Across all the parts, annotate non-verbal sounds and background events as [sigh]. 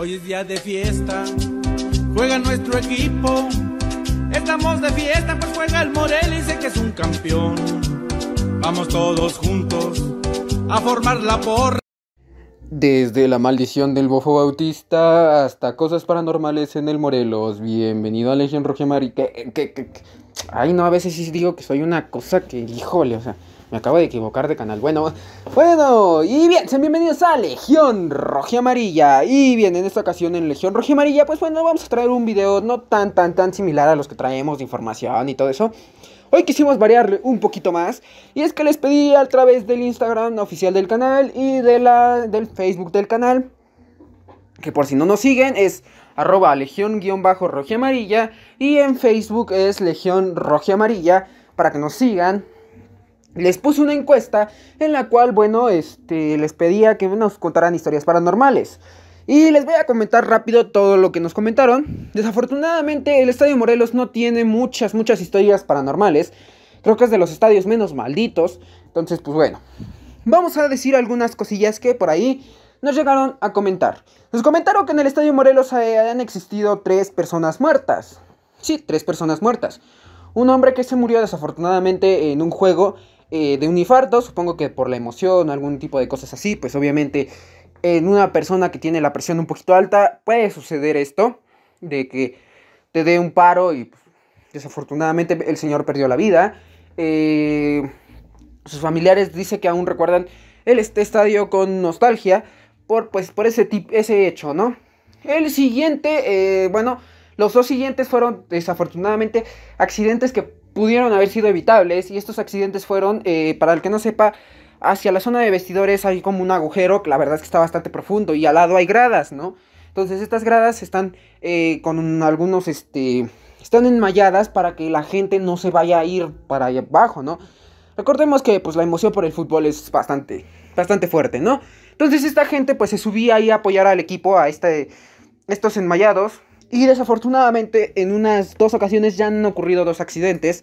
Hoy es día de fiesta, juega nuestro equipo. Estamos de fiesta, pues juega el Morelos y sé que es un campeón. Vamos todos juntos a formar la porra. Desde la maldición del bofo bautista hasta cosas paranormales en el Morelos. Bienvenido a Legión Rogemar y que, que, que, Ay, no, a veces sí digo que soy una cosa que, híjole, o sea. Me acabo de equivocar de canal. Bueno, bueno, y bien, sean bienvenidos a Legión Roja Amarilla. Y bien, en esta ocasión en Legión Roja Amarilla, pues bueno, vamos a traer un video no tan, tan, tan similar a los que traemos de información y todo eso. Hoy quisimos variarle un poquito más y es que les pedí a través del Instagram oficial del canal y de la, del Facebook del canal, que por si no nos siguen es arroba legión-roja amarilla y en Facebook es legión roja amarilla para que nos sigan les puse una encuesta en la cual, bueno, este, les pedía que nos contaran historias paranormales. Y les voy a comentar rápido todo lo que nos comentaron. Desafortunadamente, el Estadio Morelos no tiene muchas, muchas historias paranormales. Creo que es de los estadios menos malditos. Entonces, pues bueno. Vamos a decir algunas cosillas que por ahí nos llegaron a comentar. Nos comentaron que en el Estadio Morelos hayan existido tres personas muertas. Sí, tres personas muertas. Un hombre que se murió desafortunadamente en un juego eh, de un infarto, supongo que por la emoción o algún tipo de cosas así, pues obviamente en una persona que tiene la presión un poquito alta puede suceder esto, de que te dé un paro y pues, desafortunadamente el señor perdió la vida. Eh, sus familiares dicen que aún recuerdan el este estadio con nostalgia por, pues, por ese, ese hecho, ¿no? El siguiente, eh, bueno, los dos siguientes fueron desafortunadamente accidentes que pudieron haber sido evitables y estos accidentes fueron, eh, para el que no sepa, hacia la zona de vestidores hay como un agujero, que la verdad es que está bastante profundo, y al lado hay gradas, ¿no? Entonces estas gradas están eh, con algunos, este, están enmalladas para que la gente no se vaya a ir para allá abajo, ¿no? Recordemos que pues la emoción por el fútbol es bastante, bastante fuerte, ¿no? Entonces esta gente pues se subía ahí a apoyar al equipo, a este, estos enmallados, y desafortunadamente en unas dos ocasiones ya han ocurrido dos accidentes.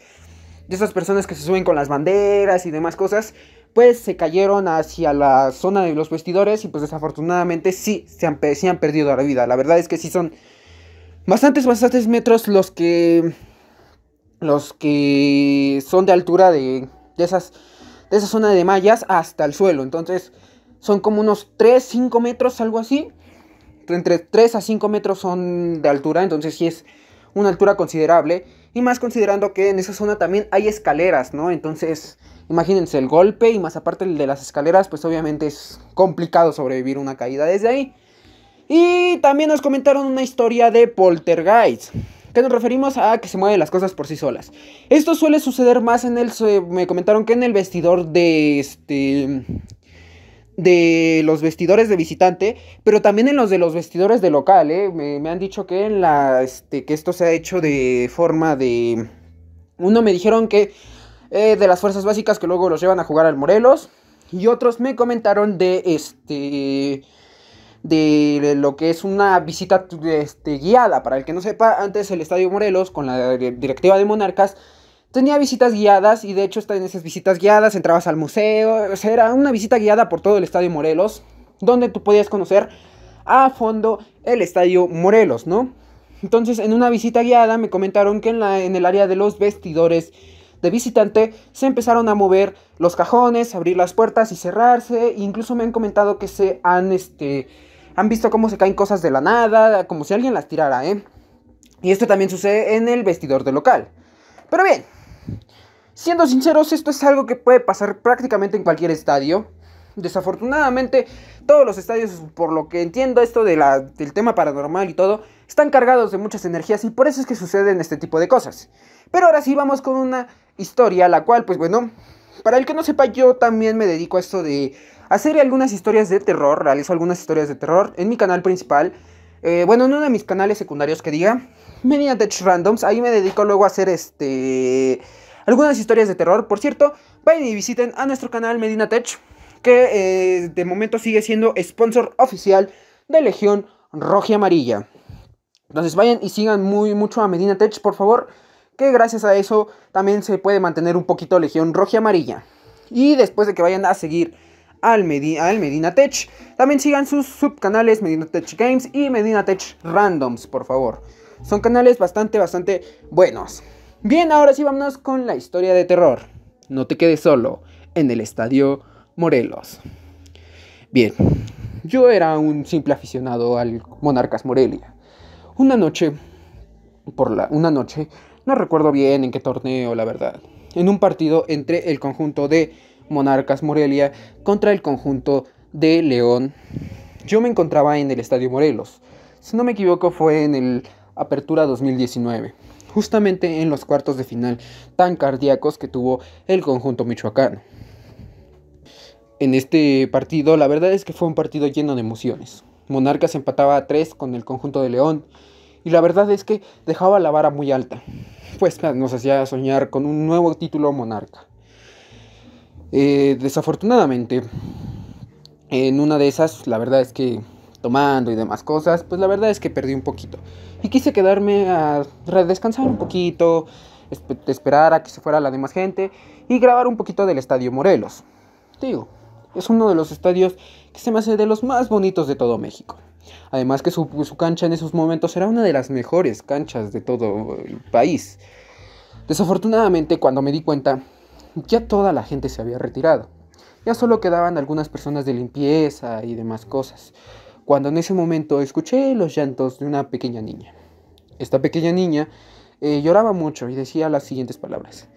De esas personas que se suben con las banderas y demás cosas, pues se cayeron hacia la zona de los vestidores y pues desafortunadamente sí se han, perdido la vida. La verdad es que sí son bastantes, bastantes metros los que... Los que son de altura de, de esas, de esa zona de mallas hasta el suelo. Entonces son como unos 3, 5 metros, algo así entre 3 a 5 metros son de altura, entonces sí es una altura considerable. Y más considerando que en esa zona también hay escaleras, ¿no? Entonces, imagínense el golpe y más aparte el de las escaleras, pues obviamente es complicado sobrevivir una caída desde ahí. Y también nos comentaron una historia de poltergeist. Que nos referimos a que se mueven las cosas por sí solas. Esto suele suceder más en el. Me comentaron que en el vestidor de este de los vestidores de visitante, pero también en los de los vestidores de local, ¿eh? me, han dicho que, en la, este, que esto se ha hecho de forma de... Uno me dijeron que eh, de las fuerzas básicas que luego los llevan a jugar al Morelos, y otros me comentaron de este de lo que es una visita este, guiada. Para el que no sepa, antes el Estadio Morelos, con la eh, directiva de Monarcas, Tenía visitas guiadas y de hecho en esas visitas guiadas entrabas al museo, o sea, era una visita guiada por todo el Estadio Morelos, donde tú podías conocer a fondo el Estadio Morelos, ¿no? Entonces, en una visita guiada me comentaron que en, la, en el área de los vestidores de visitante se empezaron a mover los cajones, abrir las puertas y cerrarse. Incluso me han comentado que se han, este, han visto cómo se caen cosas de la nada, como si alguien las tirara, ¿eh? Y esto también sucede en el vestidor del local. Pero bien, Siendo sinceros, esto es algo que puede pasar prácticamente en cualquier estadio. Desafortunadamente, todos los estadios, por lo que entiendo esto del tema paranormal y todo, están cargados de muchas energías y por eso es que suceden este tipo de cosas. Pero ahora sí vamos con una historia, la cual, pues bueno, para el que no sepa, yo también me dedico a esto de hacer algunas historias de terror, realizo algunas historias de terror en mi canal principal. Eh, bueno, en uno de mis canales secundarios que diga, Touch Randoms, ahí me dedico luego a hacer este algunas historias de terror. Por cierto, vayan y visiten a nuestro canal Medina Tech, que eh, de momento sigue siendo sponsor oficial de Legión Roja y Amarilla. Entonces vayan y sigan muy mucho a Medina Tech, por favor, que gracias a eso también se puede mantener un poquito Legión Roja y Amarilla. Y después de que vayan a seguir al, al Medina Tech, también sigan sus subcanales Medina Tech Games y Medina Tech Randoms, por favor. Son canales bastante, bastante buenos. Bien, ahora sí vámonos con la historia de terror. No te quedes solo en el estadio Morelos. Bien, yo era un simple aficionado al Monarcas Morelia. Una noche, por la, una noche, no recuerdo bien en qué torneo, la verdad, en un partido entre el conjunto de Monarcas Morelia contra el conjunto de León, yo me encontraba en el Estadio Morelos. Si no me equivoco, fue en el Apertura 2019 justamente en los cuartos de final tan cardíacos que tuvo el conjunto michoacano. En este partido, la verdad es que fue un partido lleno de emociones. Monarca se empataba a 3 con el conjunto de León y la verdad es que dejaba la vara muy alta, pues [laughs] nos hacía soñar con un nuevo título monarca. Eh, desafortunadamente, en una de esas, la verdad es que tomando y demás cosas, pues la verdad es que perdí un poquito. Y quise quedarme a descansar un poquito, esperar a que se fuera la demás gente y grabar un poquito del Estadio Morelos. Digo, es uno de los estadios que se me hace de los más bonitos de todo México. Además que su, su cancha en esos momentos era una de las mejores canchas de todo el país. Desafortunadamente, cuando me di cuenta, ya toda la gente se había retirado. Ya solo quedaban algunas personas de limpieza y demás cosas cuando en ese momento escuché los llantos de una pequeña niña. Esta pequeña niña eh, lloraba mucho y decía las siguientes palabras.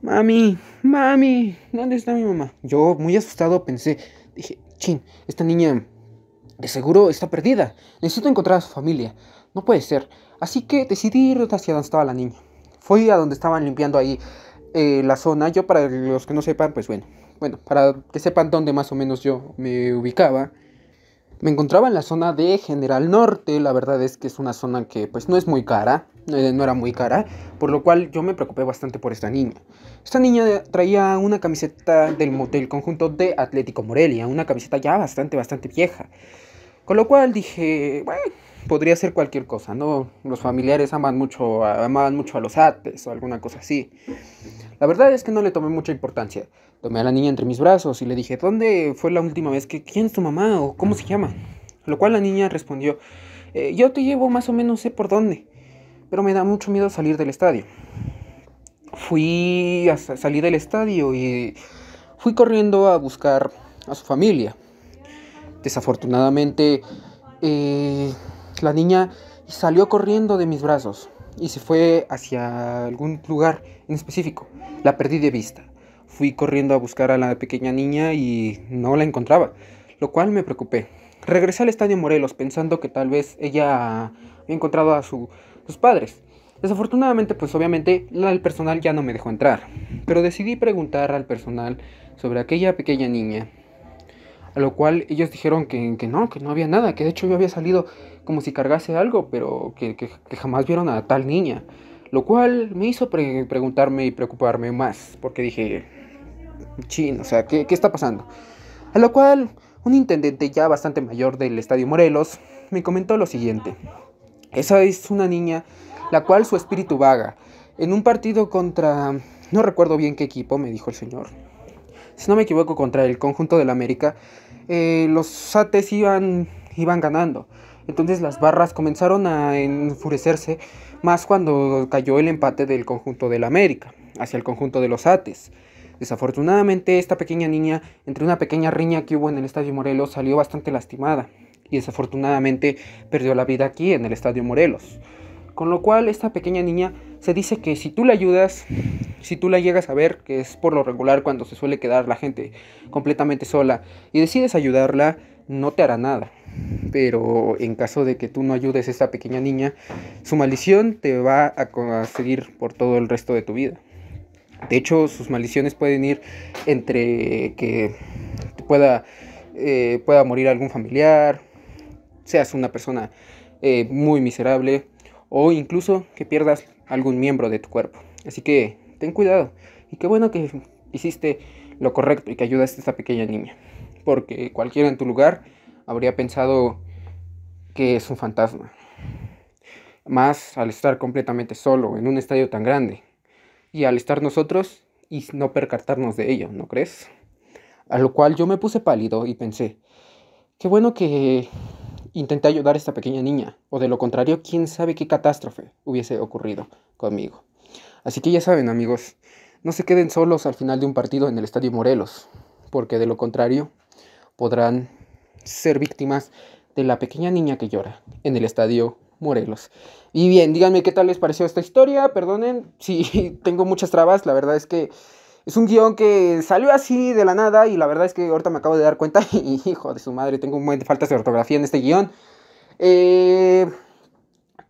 Mami, mami, ¿dónde está mi mamá? Yo muy asustado pensé, dije, chin, esta niña de seguro está perdida. Necesito encontrar a su familia. No puede ser. Así que decidí ir hacia donde estaba la niña. Fui a donde estaban limpiando ahí eh, la zona. Yo para los que no sepan, pues bueno, bueno, para que sepan dónde más o menos yo me ubicaba. Me encontraba en la zona de General Norte, la verdad es que es una zona que pues no es muy cara, no eh, era muy cara, por lo cual yo me preocupé bastante por esta niña. Esta niña traía una camiseta del, conjunto de Atlético Morelia, una camiseta ya bastante, bastante vieja. Con lo cual dije, bueno, podría ser cualquier cosa, ¿no? Los familiares aman mucho, amaban mucho a los ates o alguna cosa así. La verdad es que no le tomé mucha importancia. Tomé a la niña entre mis brazos y le dije, ¿dónde fue la última vez que... ¿Quién es tu mamá o cómo se llama? Lo cual la niña respondió, eh, yo te llevo más o menos sé por dónde, pero me da mucho miedo salir del estadio. Fui a salir del estadio y fui corriendo a buscar a su familia. Desafortunadamente, eh, la niña salió corriendo de mis brazos y se fue hacia algún lugar en específico. La perdí de vista. Fui corriendo a buscar a la pequeña niña y no la encontraba, lo cual me preocupé. Regresé al estadio Morelos pensando que tal vez ella había encontrado a sus padres. Desafortunadamente, pues obviamente el personal ya no me dejó entrar, pero decidí preguntar al personal sobre aquella pequeña niña a lo cual ellos dijeron que, no, que no había nada, que de hecho yo había salido como si cargase algo, pero que, jamás vieron a tal niña. Lo cual me hizo preguntarme y preocuparme más, porque dije, chin, o sea, ¿qué, ¿qué está pasando? A lo cual un intendente ya bastante mayor del Estadio Morelos me comentó lo siguiente. Esa es una niña la cual su espíritu vaga. En un partido contra, no recuerdo bien qué equipo, me dijo el señor, si no me equivoco, contra el conjunto del América, eh, los sates iban, iban ganando. Entonces las barras comenzaron a enfurecerse más cuando cayó el empate del conjunto del América hacia el conjunto de los Ates. Desafortunadamente, esta pequeña niña, entre una pequeña riña que hubo en el Estadio Morelos, salió bastante lastimada y desafortunadamente perdió la vida aquí en el Estadio Morelos. Con lo cual, esta pequeña niña se dice que si tú la ayudas, si tú la llegas a ver, que es por lo regular cuando se suele quedar la gente completamente sola, y decides ayudarla, no te hará nada. Pero en caso de que tú no ayudes a esta pequeña niña, su maldición te va a seguir por todo el resto de tu vida. De hecho, sus maldiciones pueden ir entre que pueda, eh, pueda morir algún familiar, seas una persona eh, muy miserable o incluso que pierdas algún miembro de tu cuerpo. Así que ten cuidado. Y qué bueno que hiciste lo correcto y que ayudaste a esta pequeña niña. Porque cualquiera en tu lugar habría pensado que es un fantasma. Más al estar completamente solo en un estadio tan grande. Y al estar nosotros y no percatarnos de ello, ¿no crees? A lo cual yo me puse pálido y pensé, qué bueno que intenté ayudar a esta pequeña niña. O de lo contrario, quién sabe qué catástrofe hubiese ocurrido conmigo. Así que ya saben amigos, no se queden solos al final de un partido en el Estadio Morelos, porque de lo contrario podrán ser víctimas de la pequeña niña que llora en el Estadio Morelos. Y bien, díganme qué tal les pareció esta historia, perdonen si [laughs] tengo muchas trabas, la verdad es que es un guión que salió así de la nada y la verdad es que ahorita me acabo de dar cuenta [laughs] y hijo de su madre, tengo un buen de faltas de ortografía en este guión. Eh,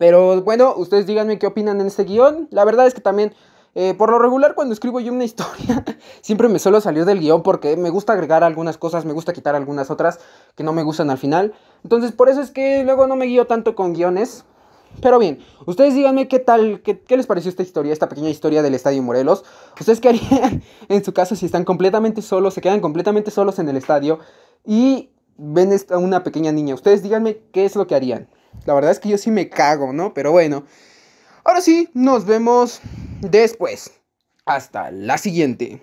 pero bueno, ustedes díganme qué opinan en este guión. La verdad es que también, eh, por lo regular, cuando escribo yo una [laughs] historia, siempre me suelo salir del guión porque me gusta agregar algunas cosas, me gusta quitar algunas otras que no me gustan al final. Entonces, por eso es que luego no me guío tanto con guiones. Pero bien, ustedes díganme qué tal, qué, les pareció esta historia, esta pequeña historia del Estadio Morelos. ¿Ustedes qué harían [laughs] en su caso si están completamente solos, se quedan completamente solos en el estadio y ven a una pequeña niña? Ustedes díganme qué es lo que harían. La verdad es que yo sí me cago, ¿no? Pero bueno. Ahora sí, nos vemos después. Hasta la siguiente.